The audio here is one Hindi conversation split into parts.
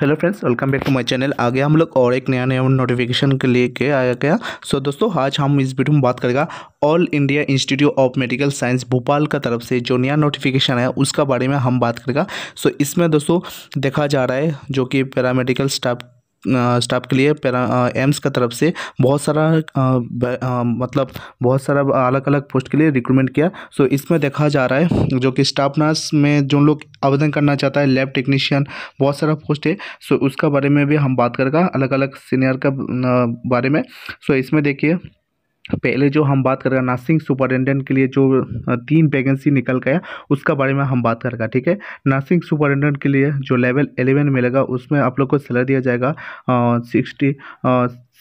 hello friends welcome back to my channel आ गया हम लोग और एक नया नया नोटिफिकेशन के लेके आया गया सो so, दोस्तों आज हम इस वीडियो में बात करेगा All India Institute of Medical Science Bhopal का तरफ से जो नया नोटिफिकेशन है उसका बारे में हम बात करेगा सो so, इसमें दोस्तों देखा जा रहा है जो कि पैरामेडिकल स्टाफ स्टाफ के लिए पैरा एम्स का तरफ से बहुत सारा मतलब बहुत सारा अलग अलग पोस्ट के लिए रिक्रूटमेंट किया सो इसमें देखा जा रहा है जो कि स्टाफ नर्स में जो लोग आवेदन करना चाहता है लैब टेक्नीशियन बहुत सारा पोस्ट है सो उसका बारे में भी हम बात करेगा अलग अलग सीनियर का बारे में सो इसमें देखिए पहले जो हम बात कर रहे हैं नर्सिंग सुपरिटेंडेंट के लिए जो तीन वैकेंसी निकल गया उसका बारे में हम बात कर रहे ठीक है नर्सिंग सुपरिटेंडेंट के लिए जो लेवल एलेवन मिलेगा उसमें आप लोग को सैलरी दिया जाएगा सिक्सटी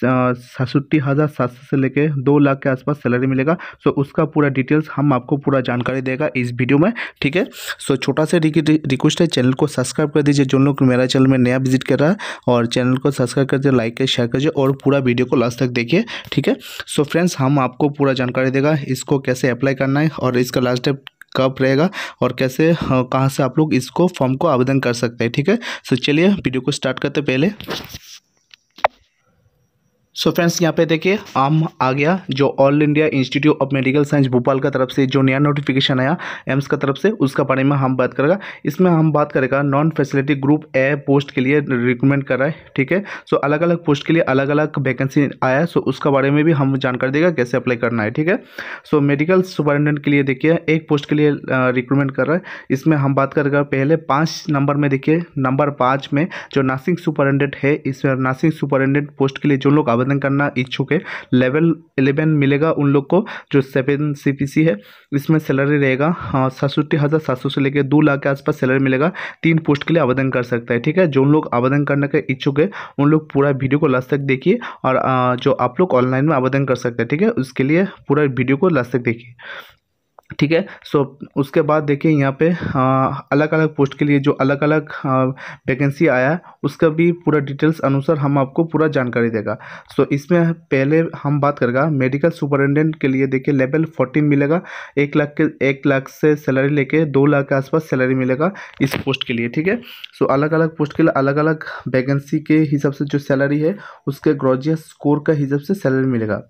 छसठी हज़ार सात सौ से लेके दो लाख के आसपास सैलरी मिलेगा सो उसका पूरा डिटेल्स हम आपको पूरा जानकारी देगा इस वीडियो में ठीक है सो छोटा सा रिक्वेस्ट है चैनल को सब्सक्राइब कर दीजिए जो लोग मेरा चैनल में नया विजिट कर रहा है और चैनल को सब्सक्राइब कर दीजिए लाइक कर शेयर करिए और पूरा वीडियो को लास्ट तक देखिए ठीक है सो फ्रेंड्स हम आपको पूरा जानकारी देगा इसको कैसे अप्लाई करना है और इसका लास्ट डेट कब रहेगा और कैसे कहाँ से आप लोग इसको फॉर्म को आवेदन कर सकते हैं ठीक है सो चलिए वीडियो को स्टार्ट करते पहले सो फ्रेंड्स यहाँ पे देखिए आम आ गया जो All India Institute of Medical Science Bhopal का तरफ से जो नया नोटिफिकेशन आया एम्स का तरफ से उसका बारे में हम बात करेगा इसमें हम बात करेगा non facility group A post के लिए रिकमेंड कर रहा है ठीक है सो अलग अलग पोस्ट के लिए अलग अलग वैकेंसी आया है सो उसका बारे में भी हम जानकारी देगा कैसे अप्लाई करना है ठीक है सो मेडिकल सुपरिटेंडेंट के लिए देखिए एक पोस्ट के लिए रिक्रूटमेंट कर रहा है इसमें हम बात करेगा पहले पाँच नंबर में देखिए नंबर पाँच में जो नर्सिंग सुपरिटेंडेंट है इसमें नर्सिंग सुपरिटेंडेंट पोस्ट के लिए जो लोग आवेदन करना इच्छुक है लेवल एलेवन मिलेगा उन लोग को जो सेवन सी पी सी है इसमें सैलरी रहेगा हाँ, सड़सठ हज़ार सात सौ से लेकर दो लाख के आसपास सैलरी मिलेगा तीन पोस्ट के लिए आवेदन कर सकता है ठीक है जो लोग आवेदन करने के इच्छुक है उन लोग पूरा वीडियो को लास्ट तक देखिए और जो आप लोग ऑनलाइन में आवेदन कर सकते हैं ठीक है उसके लिए पूरा वीडियो को लास्ट तक देखिए ठीक है सो उसके बाद देखिए यहाँ पे आ, अलग अलग पोस्ट के लिए जो अलग अलग वैकेंसी आया उसका भी पूरा डिटेल्स अनुसार हम आपको पूरा जानकारी देगा सो इसमें पहले हम बात करेगा मेडिकल सुपरिटेंडेंट के लिए देखिए लेवल फोर्टीन मिलेगा एक लाख के एक लाख से सैलरी लेके दो लाख के आसपास सैलरी मिलेगा इस पोस्ट के लिए ठीक है सो अलग अलग पोस्ट के लिए अलग अलग वैकेंसी के हिसाब से जो सैलरी है उसके ग्रोजियस स्कोर का हिसाब से सैलरी मिलेगा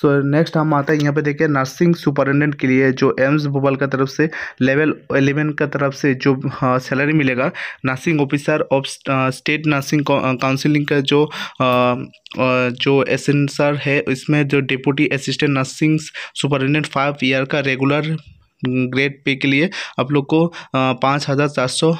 सो so, नेक्स्ट हम आते हैं यहाँ पे देखिए नर्सिंग सुपरिटेंडेंट के लिए जो एम्स भोपाल का तरफ से लेवल एलेवन का तरफ से जो सैलरी हाँ, मिलेगा nursing officer of state nursing counselling का जो आ, जो एसेंसर है इसमें जो deputy assistant nursing superintendent five year का रेगुलर ग्रेड पे के लिए आप लोग को पाँच हज़ार सात सौ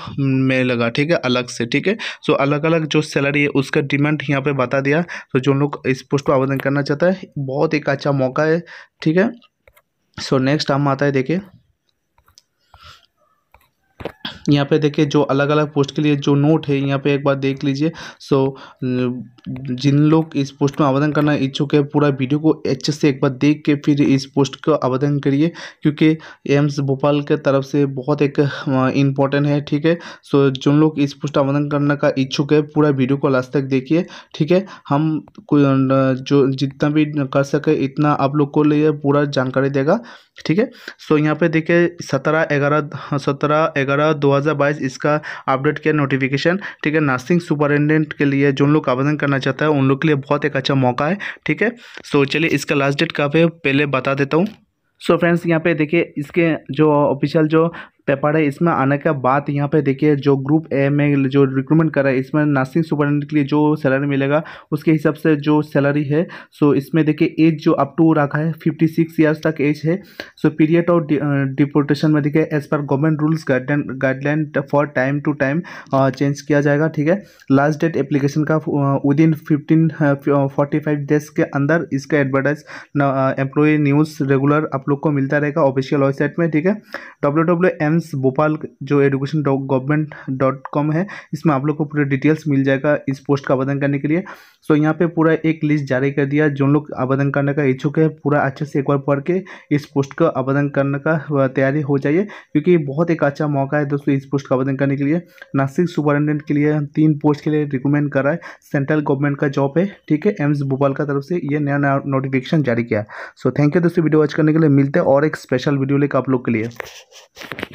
लगा ठीक है अलग से ठीक है सो अलग अलग जो सैलरी है उसका डिमांड यहाँ पे बता दिया तो जो लोग इस पोस्ट पर आवेदन करना चाहता है बहुत एक अच्छा मौका है ठीक है सो नेक्स्ट हम आता है देखिए यहाँ पे देखिए जो अलग अलग पोस्ट के लिए जो नोट है यहाँ पे एक बार देख लीजिए सो जिन लोग इस पोस्ट में आवेदन करना इच्छुक है पूरा वीडियो को अच्छे से एक बार देख के फिर इस पोस्ट का आवेदन करिए क्योंकि एम्स भोपाल के तरफ से बहुत एक इम्पॉर्टेंट है ठीक है सो जिन लोग इस पोस्ट आवेदन करने का इच्छुक है पूरा वीडियो को लास्ट तक देखिए ठीक है हम जो जितना भी कर सके इतना आप लोग को लिए पूरा जानकारी देगा ठीक है सो यहाँ पे देखिए सत्रह ग्यारह सत्रह ग्यारह दो 2022 इसका अपडेट किया नोटिफिकेशन ठीक है नर्सिंग सुपरिटेंडेंट के लिए जो लोग आवेदन करना चाहता है उन लोग के लिए बहुत एक अच्छा मौका है ठीक है सो चलिए इसका लास्ट डेट कहाँ है पहले बता देता हूँ सो फ्रेंड्स यहाँ पे देखिए इसके जो ऑफिशियल जो पेपर है इसमें आने के बाद यहाँ पे देखिए जो ग्रुप ए में जो रिक्रूटमेंट कर रहा है इसमें नर्सिंग सुपरिटेंडेंट के लिए जो सैलरी मिलेगा उसके हिसाब से जो सैलरी है सो इसमें देखिए एज जो अप टू रखा है फिफ्टी सिक्स ईयर्स तक एज है सो पीरियड ऑफ डिपोर्टेशन में देखिए as per government rules guideline for time to time change किया जाएगा ठीक है लास्ट डेट एप्लीकेशन का within fifteen forty five days के अंदर इसका एडवर्टाइज एम्प्लॉय न्यूज़ रेगुलर आप लोग को मिलता रहेगा ऑफिशियल वेबसाइट में ठीक है W W M AIIMS Bhopal जो एडुकेशन गवर्नमेंट डॉट कॉम है इसमें आप लोग को पूरे डिटेल्स मिल जाएगा इस पोस्ट का आवेदन करने के लिए सो so, यहाँ पे पूरा एक लिस्ट जारी कर दिया जो लोग आवेदन करने का इच्छुक है पूरा अच्छे से एक बार पढ़ के इस पोस्ट का आवेदन करने का तैयारी हो जाइए क्योंकि बहुत एक अच्छा मौका है दोस्तों इस पोस्ट का आवेदन करने के लिए नासिक सुपरिटेंडेंट के लिए तीन पोस्ट के लिए रिकमेंड रहा है सेंट्रल गवर्नमेंट का जॉब है ठीक है एम्स भोपाल का तरफ से ये नया नया नोटिफिकेशन जारी किया सो थैंक यू दोस्तों वीडियो वॉच करने के लिए मिलते हैं और एक स्पेशल वीडियो लेकर आप लोग के लिए